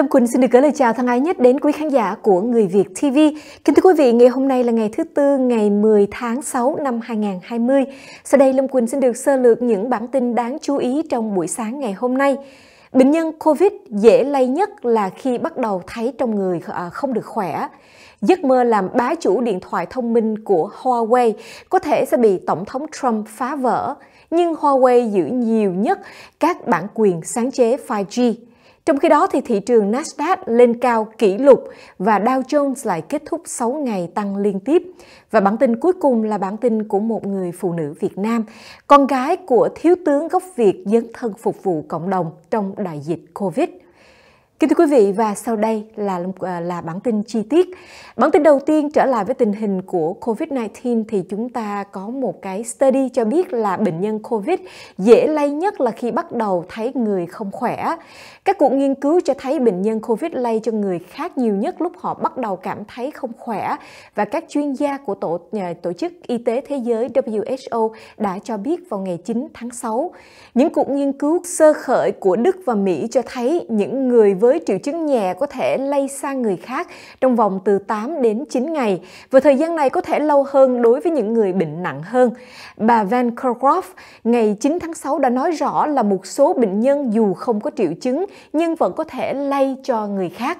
Lâm Quỳnh xin được gửi lời chào thân ái nhất đến quý khán giả của Người Việt TV. Kính thưa quý vị, ngày hôm nay là ngày thứ tư, ngày 10 tháng 6 năm 2020. Sau đây, Lâm Quỳnh xin được sơ lược những bản tin đáng chú ý trong buổi sáng ngày hôm nay. Bệnh nhân COVID dễ lây nhất là khi bắt đầu thấy trong người à, không được khỏe. Giấc mơ làm bá chủ điện thoại thông minh của Huawei có thể sẽ bị Tổng thống Trump phá vỡ, nhưng Huawei giữ nhiều nhất các bản quyền sáng chế 5G. Trong khi đó thì thị trường Nasdaq lên cao kỷ lục và Dow Jones lại kết thúc 6 ngày tăng liên tiếp. Và bản tin cuối cùng là bản tin của một người phụ nữ Việt Nam, con gái của thiếu tướng gốc Việt dấn thân phục vụ cộng đồng trong đại dịch Covid. Kính thưa quý vị và sau đây là à, là bản tin chi tiết. Bản tin đầu tiên trở lại với tình hình của COVID-19 thì chúng ta có một cái study cho biết là bệnh nhân COVID dễ lây nhất là khi bắt đầu thấy người không khỏe. Các cuộc nghiên cứu cho thấy bệnh nhân COVID lây cho người khác nhiều nhất lúc họ bắt đầu cảm thấy không khỏe và các chuyên gia của tổ à, tổ chức Y tế Thế giới WHO đã cho biết vào ngày 9 tháng 6. Những cuộc nghiên cứu sơ khởi của Đức và Mỹ cho thấy những người với với triệu chứng nhẹ có thể lây sang người khác trong vòng từ 8 đến 9 ngày và thời gian này có thể lâu hơn đối với những người bệnh nặng hơn. Bà Van Kerkhove ngày 9 tháng 6 đã nói rõ là một số bệnh nhân dù không có triệu chứng nhưng vẫn có thể lây cho người khác.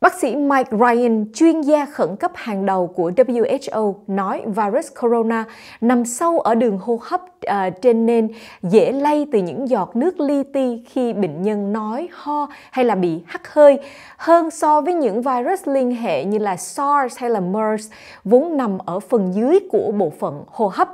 Bác sĩ Mike Ryan, chuyên gia khẩn cấp hàng đầu của WHO, nói virus corona nằm sâu ở đường hô hấp à, trên nên dễ lây từ những giọt nước li ti khi bệnh nhân nói, ho hay là bị hắt hơi hơn so với những virus liên hệ như là SARS hay là MERS vốn nằm ở phần dưới của bộ phận hô hấp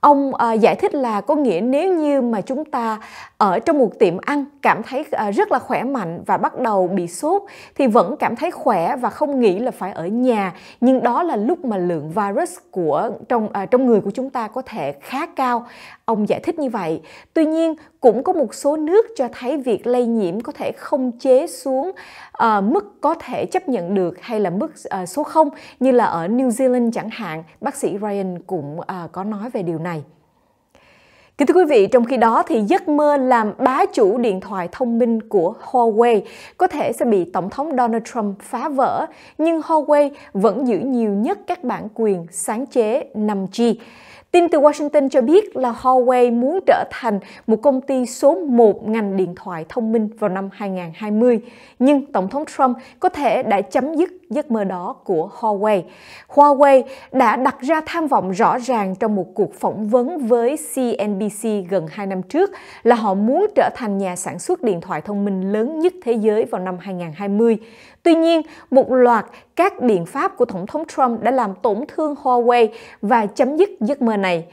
ông à, giải thích là có nghĩa nếu như mà chúng ta ở trong một tiệm ăn cảm thấy à, rất là khỏe mạnh và bắt đầu bị sốt thì vẫn cảm thấy khỏe và không nghĩ là phải ở nhà nhưng đó là lúc mà lượng virus của trong à, trong người của chúng ta có thể khá cao ông giải thích như vậy tuy nhiên cũng có một số nước cho thấy việc lây nhiễm có thể không chế xuống à, mức có thể chấp nhận được hay là mức à, số 0 như là ở New Zealand chẳng hạn bác sĩ Ryan cũng à, có nói về điều này này. Kính thưa quý vị, trong khi đó thì giấc mơ làm bá chủ điện thoại thông minh của Huawei có thể sẽ bị Tổng thống Donald Trump phá vỡ, nhưng Huawei vẫn giữ nhiều nhất các bản quyền sáng chế 5G. Tin từ Washington cho biết là Huawei muốn trở thành một công ty số 1 ngành điện thoại thông minh vào năm 2020, nhưng Tổng thống Trump có thể đã chấm dứt giấc mơ đó của Huawei. Huawei đã đặt ra tham vọng rõ ràng trong một cuộc phỏng vấn với CNBC gần 2 năm trước là họ muốn trở thành nhà sản xuất điện thoại thông minh lớn nhất thế giới vào năm 2020. Tuy nhiên, một loạt các biện pháp của Tổng thống Trump đã làm tổn thương Huawei và chấm dứt giấc mơ này.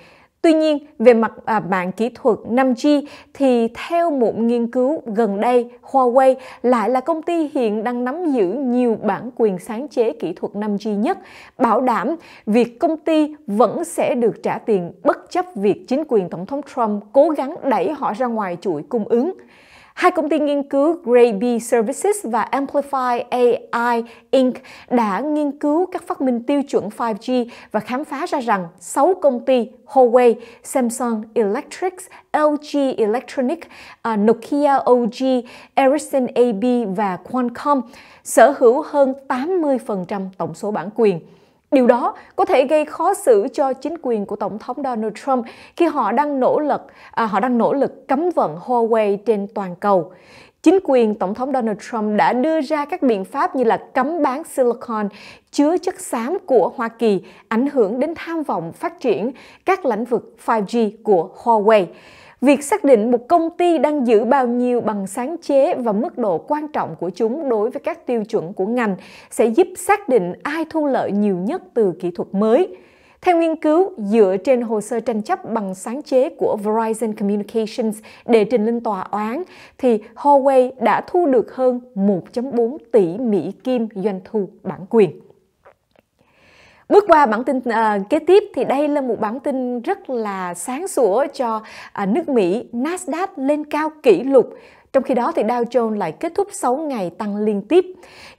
Tuy nhiên, về mặt à, mạng kỹ thuật 5G thì theo một nghiên cứu gần đây, Huawei lại là công ty hiện đang nắm giữ nhiều bản quyền sáng chế kỹ thuật 5G nhất, bảo đảm việc công ty vẫn sẽ được trả tiền bất chấp việc chính quyền Tổng thống Trump cố gắng đẩy họ ra ngoài chuỗi cung ứng. Hai công ty nghiên cứu Gray Services và Amplify AI Inc. đã nghiên cứu các phát minh tiêu chuẩn 5G và khám phá ra rằng 6 công ty Huawei, Samsung Electrics, LG Electronic, à, Nokia OG, Ericsson AB và Qualcomm sở hữu hơn 80% tổng số bản quyền. Điều đó có thể gây khó xử cho chính quyền của Tổng thống Donald Trump khi họ đang nỗ lực à, họ đang nỗ lực cấm vận Huawei trên toàn cầu. Chính quyền Tổng thống Donald Trump đã đưa ra các biện pháp như là cấm bán silicon chứa chất xám của Hoa Kỳ ảnh hưởng đến tham vọng phát triển các lĩnh vực 5G của Huawei. Việc xác định một công ty đang giữ bao nhiêu bằng sáng chế và mức độ quan trọng của chúng đối với các tiêu chuẩn của ngành sẽ giúp xác định ai thu lợi nhiều nhất từ kỹ thuật mới. Theo nghiên cứu dựa trên hồ sơ tranh chấp bằng sáng chế của Verizon Communications để trình lên tòa án, thì Huawei đã thu được hơn 1.4 tỷ Mỹ kim doanh thu bản quyền. Bước qua bản tin uh, kế tiếp thì đây là một bản tin rất là sáng sủa cho uh, nước Mỹ Nasdaq lên cao kỷ lục. Trong khi đó thì Dow Jones lại kết thúc 6 ngày tăng liên tiếp.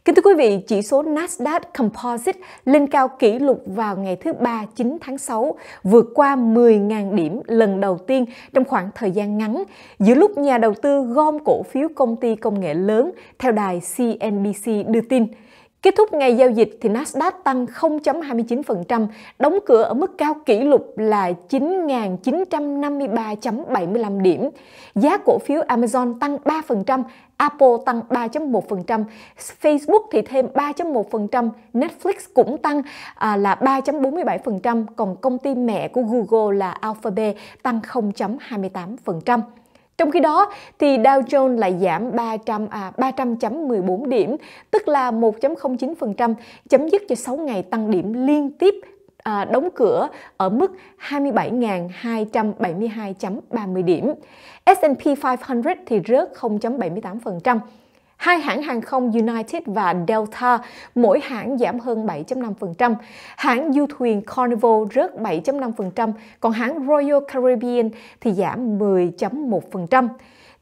Kính thưa quý vị, chỉ số Nasdaq Composite lên cao kỷ lục vào ngày thứ ba 9 tháng 6, vượt qua 10.000 điểm lần đầu tiên trong khoảng thời gian ngắn, giữa lúc nhà đầu tư gom cổ phiếu công ty công nghệ lớn theo đài CNBC đưa tin. Kết thúc ngày giao dịch thì Nasdaq tăng 0.29%, đóng cửa ở mức cao kỷ lục là 9.953.75 điểm. Giá cổ phiếu Amazon tăng 3%, Apple tăng 3.1%, Facebook thì thêm 3.1%, Netflix cũng tăng à, là 3.47%, còn công ty mẹ của Google là Alphabet tăng 0.28%. Trong khi đó thì Dow Jones lại giảm 300 à 300.14 điểm, tức là 1.09%, chấm dứt cho 6 ngày tăng điểm liên tiếp à, đóng cửa ở mức 27.272.30 điểm. S&P 500 thì rớt 0.78%. Hai hãng hàng không United và Delta mỗi hãng giảm hơn 7.5%, hãng du thuyền Carnival rớt 7.5%, còn hãng Royal Caribbean thì giảm 10.1%.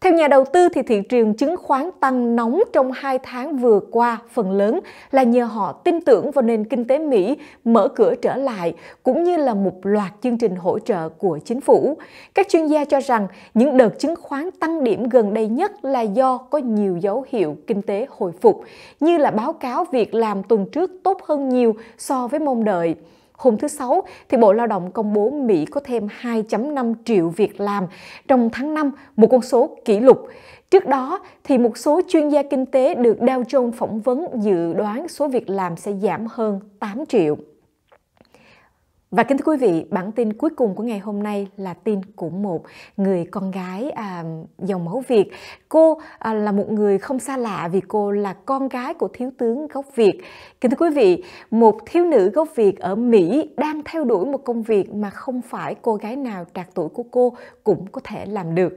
Theo nhà đầu tư thì thị trường chứng khoán tăng nóng trong 2 tháng vừa qua phần lớn là nhờ họ tin tưởng vào nền kinh tế Mỹ mở cửa trở lại cũng như là một loạt chương trình hỗ trợ của chính phủ. Các chuyên gia cho rằng những đợt chứng khoán tăng điểm gần đây nhất là do có nhiều dấu hiệu kinh tế hồi phục như là báo cáo việc làm tuần trước tốt hơn nhiều so với mong đợi. Hôm thứ Sáu, thì Bộ Lao động công bố Mỹ có thêm 2.5 triệu việc làm trong tháng 5, một con số kỷ lục. Trước đó, thì một số chuyên gia kinh tế được Dow Jones phỏng vấn dự đoán số việc làm sẽ giảm hơn 8 triệu. Và kính thưa quý vị, bản tin cuối cùng của ngày hôm nay là tin của một người con gái à, dòng máu Việt. Cô à, là một người không xa lạ vì cô là con gái của thiếu tướng gốc Việt. Kính thưa quý vị, một thiếu nữ gốc Việt ở Mỹ đang theo đuổi một công việc mà không phải cô gái nào trạc tuổi của cô cũng có thể làm được.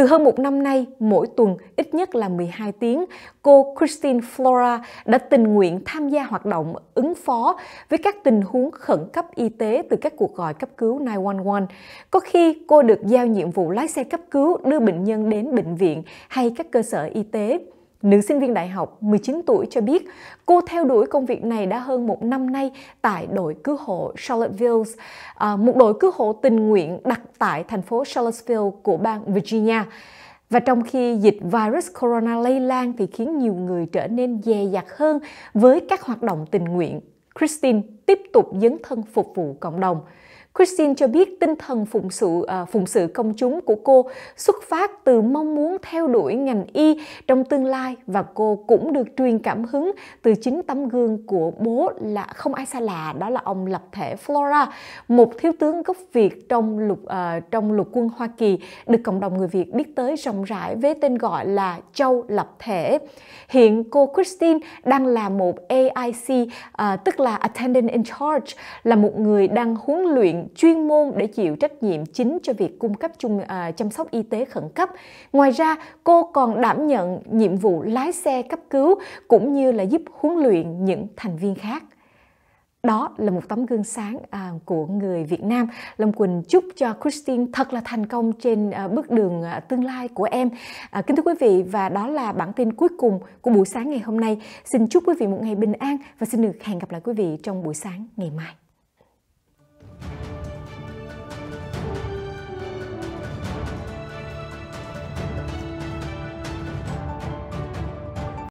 Từ hơn một năm nay, mỗi tuần ít nhất là 12 tiếng, cô Christine Flora đã tình nguyện tham gia hoạt động ứng phó với các tình huống khẩn cấp y tế từ các cuộc gọi cấp cứu 911. Có khi cô được giao nhiệm vụ lái xe cấp cứu đưa bệnh nhân đến bệnh viện hay các cơ sở y tế. Nữ sinh viên đại học 19 tuổi cho biết cô theo đuổi công việc này đã hơn một năm nay tại đội cứu hộ Charlottesville, à, một đội cứu hộ tình nguyện đặt tại thành phố Charlottesville của bang Virginia. Và trong khi dịch virus corona lây lan thì khiến nhiều người trở nên dè dặt hơn với các hoạt động tình nguyện, Christine tiếp tục dấn thân phục vụ cộng đồng. Christine cho biết tinh thần phụng sự à, phụng sự công chúng của cô xuất phát từ mong muốn theo đuổi ngành y trong tương lai và cô cũng được truyền cảm hứng từ chính tấm gương của bố là không ai xa lạ đó là ông lập thể Flora, một thiếu tướng gốc Việt trong lục à, trong lục quân Hoa Kỳ được cộng đồng người Việt biết tới rộng rãi với tên gọi là Châu Lập Thể. Hiện cô Christine đang là một AIC à, tức là attendant in charge là một người đang huấn luyện chuyên môn để chịu trách nhiệm chính cho việc cung cấp chung, à, chăm sóc y tế khẩn cấp. Ngoài ra, cô còn đảm nhận nhiệm vụ lái xe cấp cứu cũng như là giúp huấn luyện những thành viên khác đó là một tấm gương sáng à, của người Việt Nam. Lâm Quỳnh chúc cho Christine thật là thành công trên à, bước đường à, tương lai của em. À, kính thưa quý vị và đó là bản tin cuối cùng của buổi sáng ngày hôm nay. Xin chúc quý vị một ngày bình an và xin được hẹn gặp lại quý vị trong buổi sáng ngày mai.